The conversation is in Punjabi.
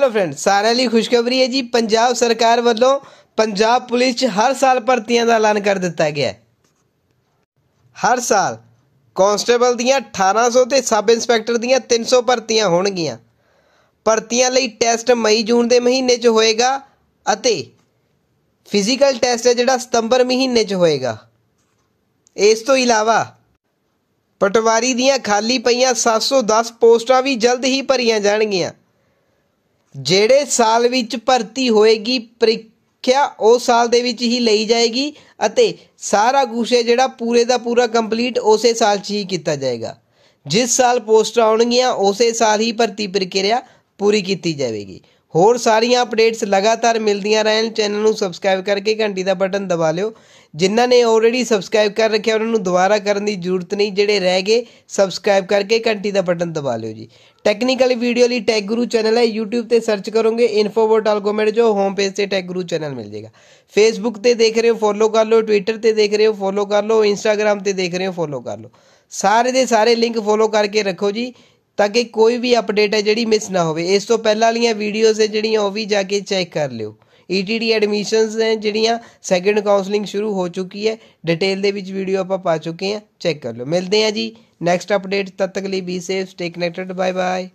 ਹੈਲੋ ਫਰੈਂਡ ਸਾਰਿਆਂ ਲਈ ਖੁਸ਼ਖਬਰੀ ਹੈ ਜੀ ਪੰਜਾਬ ਸਰਕਾਰ ਵੱਲੋਂ ਪੰਜਾਬ ਪੁਲਿਸ 'ਚ ਹਰ ਸਾਲ ਭਰਤੀਆਂ ਦਾ ਐਲਾਨ ਕਰ ਦਿੱਤਾ ਗਿਆ ਹੈ ਹਰ ਸਾਲ ਕਾਂਸਟੇਬਲ ਦੀਆਂ 1800 ਤੇ ਸਬ ਇੰਸਪੈਕਟਰ ਦੀਆਂ 300 ਭਰਤੀਆਂ ਹੋਣਗੀਆਂ ਭਰਤੀਆਂ ਲਈ ਟੈਸਟ ਮਈ ਜੂਨ ਦੇ ਮਹੀਨੇ 'ਚ ਹੋਏਗਾ ਅਤੇ ਫਿਜ਼ੀਕਲ ਟੈਸਟ ਹੈ ਜਿਹੜਾ ਸਤੰਬਰ ਮਹੀਨੇ 'ਚ ਹੋਏਗਾ ਇਸ ਤੋਂ ਇਲਾਵਾ ਪਟਵਾਰੀ ਦੀਆਂ ਖਾਲੀ ਪਈਆਂ 710 ਪੋਸਟਾਂ ਵੀ ਜਲਦ ਹੀ ਭਰੀਆਂ ਜਾਣਗੀਆਂ ਜਿਹੜੇ ਸਾਲ ਵਿੱਚ ਭਰਤੀ ਹੋਏਗੀ ਪ੍ਰੀਖਿਆ ਉਹ ਸਾਲ ਦੇ ਵਿੱਚ ਹੀ ਲਈ ਜਾਏਗੀ ਅਤੇ ਸਾਰਾ ਕੁਝ ਜਿਹੜਾ ਪੂਰੇ ਦਾ ਪੂਰਾ ਕੰਪਲੀਟ ਉਸੇ ਸਾਲ 'ਚ ਹੀ ਕੀਤਾ ਜਾਏਗਾ ਜਿਸ ਸਾਲ ਪੋਸਟ ਆਉਣਗੀਆਂ ਉਸੇ ਸਾਲ ਹੀ ਭਰਤੀ ਪ੍ਰਕਿਰਿਆ ਪੂਰੀ ਕੀਤੀ ਜਾਵੇਗੀ ਹੋਰ ਸਾਰੀਆਂ ਅਪਡੇਟਸ ਲਗਾਤਾਰ ਮਿਲਦੀਆਂ ਰਹਿਣ ਚੈਨਲ ਨੂੰ ਸਬਸਕ੍ਰਾਈਬ ਕਰਕੇ ਘੰਟੀ ਦਾ ਬਟਨ ਦਬਾ ਲਿਓ ਜਿਨ੍ਹਾਂ ਨੇ ਆਲਰੇਡੀ ਸਬਸਕ੍ਰਾਈਬ ਕਰ ਰੱਖਿਆ ਉਹਨਾਂ ਨੂੰ ਦੁਬਾਰਾ ਕਰਨ ਦੀ ਜ਼ਰੂਰਤ ਨਹੀਂ ਜਿਹੜੇ ਰਹਿ ਗਏ ਸਬਸਕ੍ਰਾਈਬ ਕਰਕੇ ਘੰਟੀ ਦਾ ਬਟਨ ਦਬਾ ਲਿਓ ਜੀ ਟੈਕਨੀਕਲ ਵੀਡੀਓ ਲਈ ਟੈਗ ਗੁਰੂ ਚੈਨਲ ਹੈ YouTube ਤੇ ਸਰਚ ਕਰੋਗੇ ਇਨਫੋਵਰਟ ਅਲਗੋਮੈਂਟ ਜੋ ਹੋਮ ਪੇਜ ਤੇ ਟੈਗ ਗੁਰੂ ਚੈਨਲ ਮਿਲ ਜਾਏਗਾ Facebook ਤੇ ਦੇਖ ਰਹੇ ਹੋ ਫੋਲੋ ਕਰ ਲਓ Twitter ਤੇ ਦੇਖ ਰਹੇ ਹੋ ਫੋਲੋ ਕਰ ਲਓ Instagram ਤੇ ਦੇਖ ਰਹੇ ਹੋ ਫੋਲੋ ਕਰ ਲਓ ਸਾਰੇ ਦੇ ਸਾਰੇ ਲਿੰਕ ਫੋਲੋ ਕਰਕੇ ਰੱਖੋ ਜੀ ਤਾਂ ਕਿ ਕੋਈ ਵੀ ਅਪਡੇਟ ਹੈ ਜਿਹੜੀ ਮਿਸ ਨਾ ਹੋਵੇ ਇਸ ਤੋਂ ਪਹਿਲਾਂ ਵਾਲੀਆਂ ਵੀਡੀਓਜ਼ ਹੈ ਜਿਹੜੀਆਂ ਉਹ ਵੀ ਜਾ ਕੇ ਚੈੱਕ ਕਰ ਲਿਓ ਈਟੀਡੀ e ਐਡਮਿਸ਼ਨਸ ਹੈ ਜਿਹੜੀਆਂ ਸੈਕੰਡ ਕਾਉਂਸਲਿੰਗ ਸ਼ੁਰੂ ਹੋ ਚੁੱਕੀ ਹੈ ਡਿਟੇਲ ਦੇ ਵਿੱਚ ਵੀਡੀਓ ਆਪਾਂ ਪਾ ਚੁੱਕੇ ਹਾਂ ਚੈੱਕ ਕਰ ਲਓ ਮਿਲਦੇ ਹਾਂ ਜੀ ਨੈਕਸਟ ਅਪਡੇਟ ਤਦ ਤੱਕ ਲਈ be safe stay connected bye bye